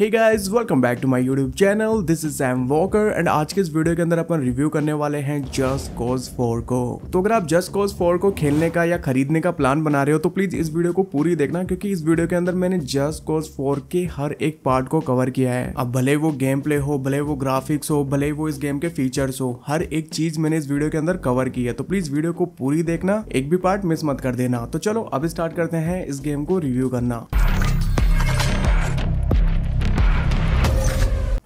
hey guys welcome back to my YouTube channel this is Sam Walker and आज के इस video के अंदर अपन रिव्यू करने वाले हैं जस्ट कॉज 4 को तो अगर आप जस्ट कॉज 4 को खेलने का या खरीदने का प्लान बना रहे हो तो प्लीज इस वीडियो को पूरी देखना क्योंकि इस वीडियो के अंदर मैंने जस्ट कॉज 4 के हर एक पार्ट को कवर किया है अब भले वो गेम प्ले हो भले वो ग्राफिक्स हो भले वो इस गेम के फीचर्स हो हर एक चीज मैंने इस वीडियो के अंदर कवर की है तो प्लीज वीडियो को पूरी देखना एक भी पार्ट मिस मत कर देना तो चलो अब स्टार्ट करते हैं इस गेम को रिव्यू करना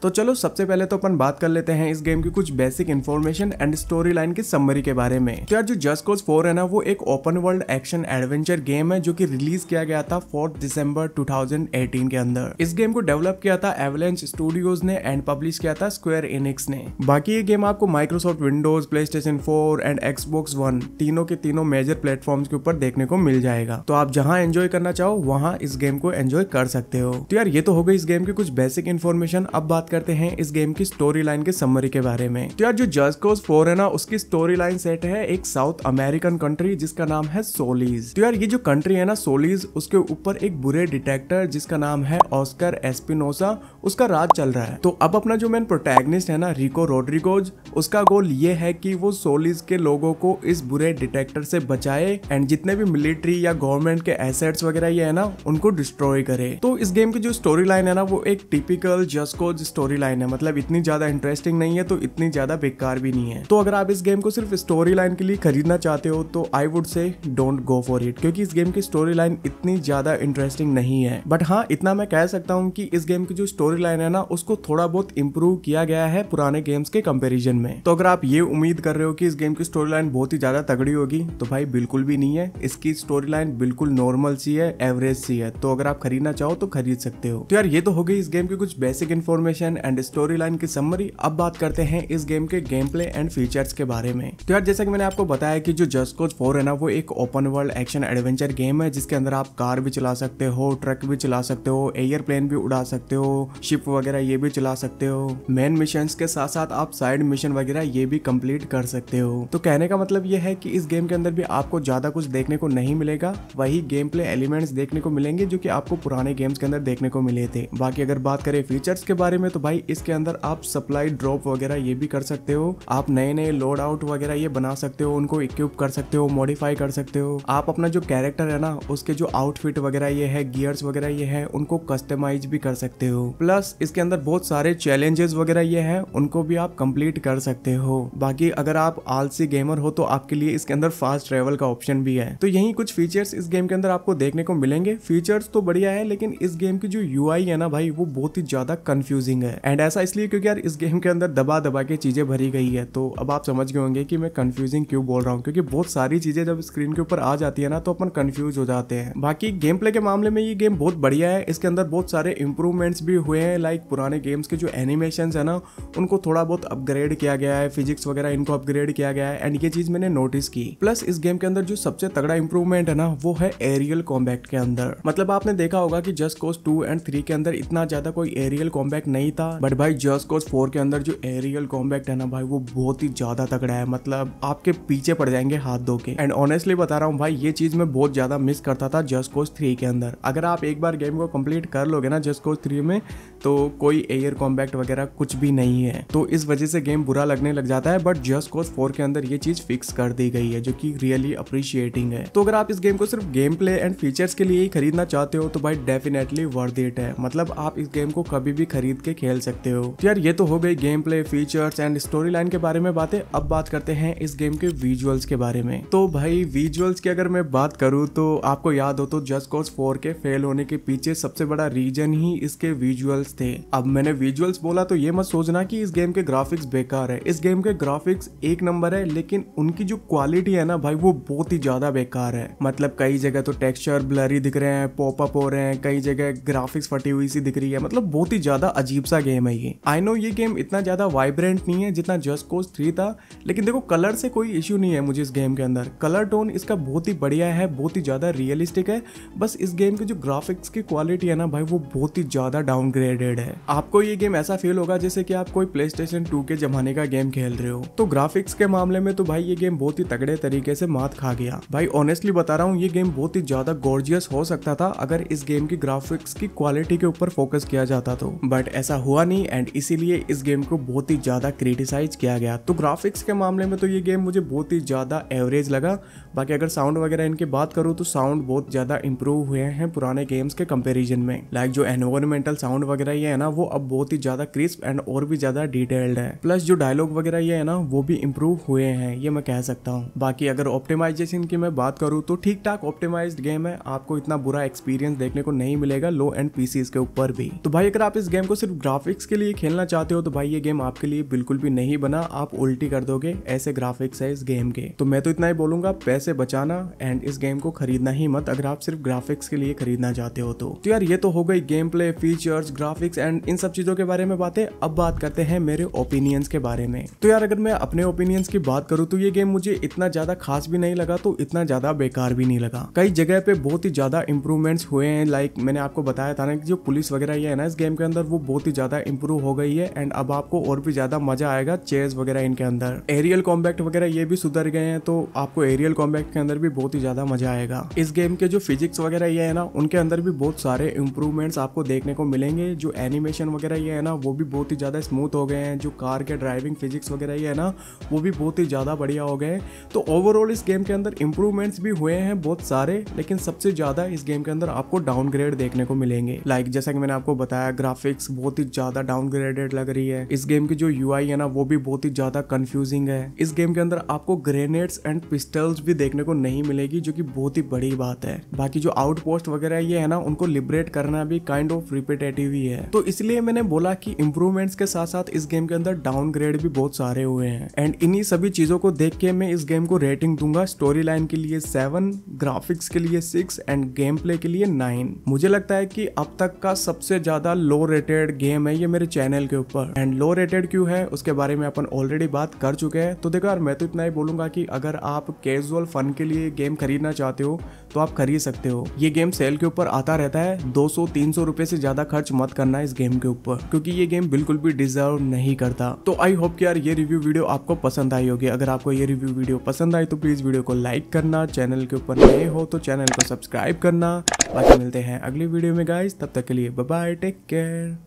तो चलो सबसे पहले तो अपन बात कर लेते हैं इस गेम की कुछ basic information and story line की समरी के बारे में तो यार जो जस्ट कॉज फोर है ना वो एक open world action adventure game है जो की रिलीज किया गया था फोर्थ दिसंबर 2018 के अंदर इस गेम को डेवलप किया था एवलेंस स्टूडियोज ने एंड पब्लिश किया था स्क्वायर इनिक्स ने बाकी ये गेम आपको Microsoft Windows PlayStation four and Xbox one तीनों के तीनों मेजर प्लेटफॉर्म के ऊपर देखने को मिल जाएगा तो आप जहाँ एंजॉय करना चाहो वहाँ इस गेम को एंजॉय कर सकते हो तो यार ये तो हो गई इस गेम की कुछ बेसिक इन्फॉर्मेशन अब बात करते हैं इस गेम की स्टोरी लाइन के समरी के बारे में तो यार जो जस्ट कोज फोर है ना उसकी स्टोरी लाइन सेट है एक साउथ अमेरिकन कंट्री जिसका नाम है सोलीज तो यार ये जो कंट्री है ना सोलीज उसके ऊपर एक बुरे डिटेक्टर जिसका नाम है ऑस्कर एस्पिनोसा उसका राज चल रहा है तो अब अपना जो मेन प्रोटेगनिस्ट है ना रिको रोड्रिगोज उसका गोल ये है कि वो सोलिस के लोगों को इस बुरे डिटेक्टर से बचाए एंड जितने भी मिलिट्री या गवर्नमेंट के एसेट्स वगैरह ये है ना उनको डिस्ट्रॉय करे तो इस गेम की जो स्टोरी लाइन है ना वो एक typical Just Cause story story line है मतलब इतनी ज्यादा इंटरेस्टिंग नहीं है तो इतनी ज्यादा बेकार भी नहीं है तो अगर आप इस गेम को सिर्फ स्टोरी लाइन के लिए खरीदना चाहते हो तो I would say don't go for it क्योंकि इस गेम की स्टोरी लाइन इतनी ज्यादा इंटरेस्टिंग नहीं है बट हाँ इतना मैं कह सकता हूँ कि इस गेम की जो स्टोरी लाइन है ना उसको थोड़ा बहुत इम्प्रूव किया गया है पुराने गेम्स के कंपेरिजन में तो अगर आप ये उम्मीद कर रहे हो कि इस गेम की स्टोरी लाइन बहुत ही ज्यादा तगड़ी होगी तो भाई बिल्कुल भी नहीं है इसकी स्टोरी लाइन बिल्कुल नॉर्मल सी है एवरेज सी है तो अगर आप खरीदना चाहो तो खरीद सकते हो तो यार ये तो हो गई इस गेम की कुछ basic information plan and story line की समरी अब बात करते हैं इस गेम के गेम प्ले एंड फीचर्स के बारे में तो यार जैसा कि मैंने आपको बताया कि जो जस्ट कोच फोर है ना वो एक open world action adventure game है जिसके अंदर आप कार भी चला सकते हो ट्रक भी चला सकते हो एयर प्लेन भी उड़ा सकते हो शिप वगैरह ये भी चला सकते हो मेन मिशन के साथ साथ आप साइड मिशन वगैरह ये भी कम्प्लीट कर सकते हो तो कहने का मतलब ये है कि इस गेम के अंदर भी आपको ज्यादा कुछ देखने को नहीं मिलेगा वही गेम प्ले एलिमेंट्स देखने को मिलेंगे जो की आपको पुराने गेम्स के अंदर देखने को मिले थे बाकी अगर बात करें फीचर्स के बारे में तो भाई इसके अंदर आप सप्लाई ड्रॉप वगैरह ये भी कर सकते हो आप नए नए लोड आउट वगैरह ये बना सकते हो उनको इक्विप कर सकते हो मॉडिफाई कर सकते हो आप अपना जो कैरेक्टर है ना उसके जो आउटफिट वगैरह ये है गियर्स वगैरह ये है उनको कस्टमाइज भी कर सकते हो प्लस इसके अंदर बहुत सारे चैलेंजेस वगैरह ये है उनको भी आप कंप्लीट कर सकते हो बाकी अगर आप आलसी गेमर हो तो आपके लिए इसके अंदर फास्ट ट्रेवल का ऑप्शन भी है तो यही कुछ फीचर्स इस गेम के अंदर आपको देखने को मिलेंगे फीचर्स तो बढ़िया है लेकिन इस गेम की जो यू है ना भाई वो बहुत ही ज्यादा कंफ्यूजिंग गेमिंग है एंड ऐसा इसलिए क्योंकि यार इस गेम के अंदर दबा दबा के चीज़ें भरी गई है तो अब आप समझ गए होंगे कि मैं कंफ्यूजिंग क्यों बोल रहा हूँ क्योंकि बहुत सारी चीज़ें जब स्क्रीन के ऊपर आ जाती है ना तो अपन कंफ्यूज हो जाते हैं बाकी गेम प्ले के मामले में ये गेम बहुत बढ़िया है इसके अंदर बहुत सारे इंप्रूवमेंट्स भी हुए हैं लाइक पुराने गेम्स के जो एनिमेशन है ना उनको थोड़ा बहुत अपग्रेड किया गया है फिजिक्स वगैरह इनको अपग्रेड किया गया है एंड ये चीज़ मैंने नोटिस की प्लस इस गेम के अंदर जो सबसे तगड़ा इंप्रूवमेंट है ना वो है एरियल कॉम्बैक्ट के अंदर मतलब आपने देखा होगा कि Just Cause two and three के अंदर इतना ज़्यादा कोई एरियल कॉम्बैक्ट नहीं नहीं था बट भाई जस्ट कॉज फोर के अंदर जो एरियल कॉम्बैक्ट है ना भाई वो बहुत ही ज्यादा तगड़ा है मतलब आपके पीछे पड़ जाएंगे हाथ धो के एंड ऑनेस्टली बता रहा हूँ भाई ये चीज मैं बहुत ज्यादा मिस करता था जस्ट कोस थ्री के अंदर अगर आप एक बार गेम को कंप्लीट कर लोगे ना जस्ट कोच थ्री में तो कोई एयर कॉम्बैक्ट वगैरह कुछ भी नहीं है तो इस वजह से गेम बुरा लगने लग जाता है बट जस्ट कॉज फोर के अंदर ये चीज फिक्स कर दी गई है जो की रियली अप्रिशिएटिंग है तो अगर आप इस गेम को सिर्फ गेम प्ले एंड फीचर्स के लिए ही खरीदना चाहते हो तो भाई डेफिनेटली वर्थ इट है मतलब आप इस गेम को कभी भी खरीद के खेल सकते हो तो यार ये तो हो गई gameplay features and story line के बारे में बातें अब बात करते हैं इस गेम के विजुअल्स के बारे में तो भाई विजुअल्स की अगर मैं बात करूँ तो आपको याद हो तो जस्ट कॉज फोर के फेल होने के पीछे सबसे बड़ा रीजन ही इसके विजुअल्स थे अब मैंने विजुअल्स बोला तो ये मत सोचना कि इस गेम के ग्राफिक्स बेकार है इस गेम के ग्राफिक्स एक नंबर है लेकिन उनकी जो क्वालिटी है ना भाई वो बहुत ही ज्यादा बेकार है मतलब कई जगह तो टेक्सचर ब्लरी दिख रहे हैं पॉपअप हो रहे हैं कई जगह ग्राफिक्स फटी हुई सी दिख रही है मतलब बहुत ही ज्यादा अजीब सा गेम है ये आई नो ये गेम इतना ज्यादा वाइब्रेंट नहीं है जितना जस्ट कोस थ्री था लेकिन देखो कलर से कोई इश्यू नहीं है मुझे इस गेम के अंदर कलर टोन इसका बहुत ही बढ़िया है बहुत ही ज्यादा रियलिस्टिक है बस इस गेम के जो ग्राफिक्स की क्वालिटी है ना भाई वो बहुत ही ज्यादा डाउनग्रेड ग्रेडेड है आपको ये गेम ऐसा फील होगा जैसे कि आप कोई प्ले स्टेशन टू के जमाने का गेम खेल रहे हो तो ग्राफिक्स के मामले में तो भाई ये गेम बहुत ही तगड़े तरीके से मात खा गया भाई ऑनेस्टली बता रहा हूँ ये गेम बहुत ही ज्यादा गोर्जियस हो सकता था अगर इस गेम की ग्राफिक्स की क्वालिटी के ऊपर फोकस किया जाता तो बट ऐसा हुआ नहीं एंड इसीलिए इस गेम को बहुत ही ज्यादा क्रिटिसाइज किया गया तो ग्राफिक्स के मामले में तो ये गेम मुझे बहुत ही ज्यादा एवरेज लगा बाकी अगर साउंड वगैरह इनकी बात करूँ तो साउंड बहुत ज्यादा इम्प्रूव हुए हैं पुराने गेम्स के कंपेरिजन में लाइक जो एनवायरमेंटल साउंड वगैरह वगैरह ये है ना वो अब बहुत ही ज्यादा क्रिस्प एंड और भी ज्यादा डिटेल्ड है प्लस जो डायलॉग वगैरह ये है ना वो भी इम्प्रूव हुए हैं ये मैं कह सकता हूँ बाकी अगर ऑप्टिमाइजेशन की मैं बात करूँ तो ठीक ठाक ऑप्टिमाइज गेम है आपको इतना बुरा एक्सपीरियंस देखने को नहीं मिलेगा लो एंड पीसीज के ऊपर भी तो भाई अगर आप इस गेम को सिर्फ ग्राफिक्स के लिए खेलना चाहते हो तो भाई ये गेम आपके लिए बिल्कुल भी नहीं बना आप उल्टी कर दोगे ऐसे ग्राफिक्स है इस गेम के तो मैं तो इतना ही बोलूंगा पैसे बचाना एंड इस गेम को खरीदना ही मत अगर आप सिर्फ ग्राफिक्स के लिए खरीदना चाहते हो तो, तो यार ये तो हो गई gameplay features graphics graphics and इन सब चीज़ों के बारे में बातें अब बात करते हैं मेरे ओपिनियंस के बारे में तो यार अगर मैं अपने ओपिनियंस की बात करूँ तो ये गेम मुझे इतना ज़्यादा खास भी नहीं लगा तो इतना ज़्यादा बेकार भी नहीं लगा कई जगह पे बहुत ही ज़्यादा इंप्रूवमेंट्स हुए हैं लाइक मैंने आपको बताया था ना कि जो पुलिस वगैरह ये है ना इस गेम के अंदर वो बहुत ही ज़्यादा इंप्रूव हो गई है एंड अब आपको और भी ज़्यादा मजा आएगा चेयर वगैरह इनके अंदर एरियल कॉम्बैक्ट वगैरह ये भी सुधर गए हैं तो आपको एरियल कॉम्बैक्ट के अंदर भी बहुत ही ज़्यादा मजा आएगा इस गेम के जो फिजिक्स वगैरह ये है ना उनके अंदर भी बहुत सारे इंप्रूवमेंट्स आपको देखने को मिलेंगे जो एनिमेशन वगैरह ये है ना वो भी बहुत ही ज़्यादा स्मूथ हो गए हैं जो कार के ड्राइविंग फिजिक्स वगैरह ये है ना वो भी बहुत ही ज़्यादा बढ़िया हो गए हैं तो ओवरऑल इस गेम के अंदर इंप्रूवमेंट्स भी हुए हैं बहुत सारे लेकिन सबसे ज़्यादा इस गेम के अंदर आपको डाउनग्रेड देखने को मिलेंगे लाइक जैसा कि मैंने आपको बताया ग्राफिक्स बहुत ही ज़्यादा डाउनग्रेडेड लग रही है इस गेम की जो यू है ना वो भी बहुत ही ज़्यादा कन्फ्यूजिंग है इस गेम के अंदर आपको ग्रेनेड्स एंड पिस्टल्स भी देखने को नहीं मिलेगी जो कि बहुत ही बड़ी बात है बाकी जो आउटपोस्ट वगैरह ये है ना उनको लिबरेट करना भी काइंड ऑफ रिपीटेटिव ही है है तो इसलिए मैंने बोला कि इम्प्रूवमेंट्स के साथ साथ इस गेम के अंदर डाउनग्रेड भी बहुत सारे हुए हैं एंड इन्हीं सभी चीजों को देख के मैं इस गेम को रेटिंग दूंगा स्टोरी लाइन के लिए सेवन ग्राफिक्स के लिए सिक्स एंड गेम प्ले के लिए नाइन मुझे लगता है कि अब तक का सबसे ज्यादा लो रेटेड गेम है ये मेरे चैनल के ऊपर एंड लो रेटेड क्यों है उसके बारे में अपन ऑलरेडी बात कर चुके हैं तो देखो यार मैं तो इतना ही बोलूंगा कि अगर आप कैजुअल फन के लिए गेम खरीदना चाहते हो तो आप खरीद सकते हो ये गेम सेल के ऊपर आता रहता है दो सौ तीन सौ रुपए से ज्यादा खर्च मत कर करना इस गेम के ऊपर क्योंकि ये गेम बिल्कुल भी डिजर्व नहीं करता तो आई होप कि यार ये रिव्यू वीडियो आपको पसंद आई होगी अगर आपको ये रिव्यू वीडियो पसंद आई तो प्लीज वीडियो को लाइक करना चैनल के ऊपर नए हो तो चैनल को सब्सक्राइब करना बाकी मिलते हैं अगली वीडियो में गाइज तब तक के लिए बाय टेक केयर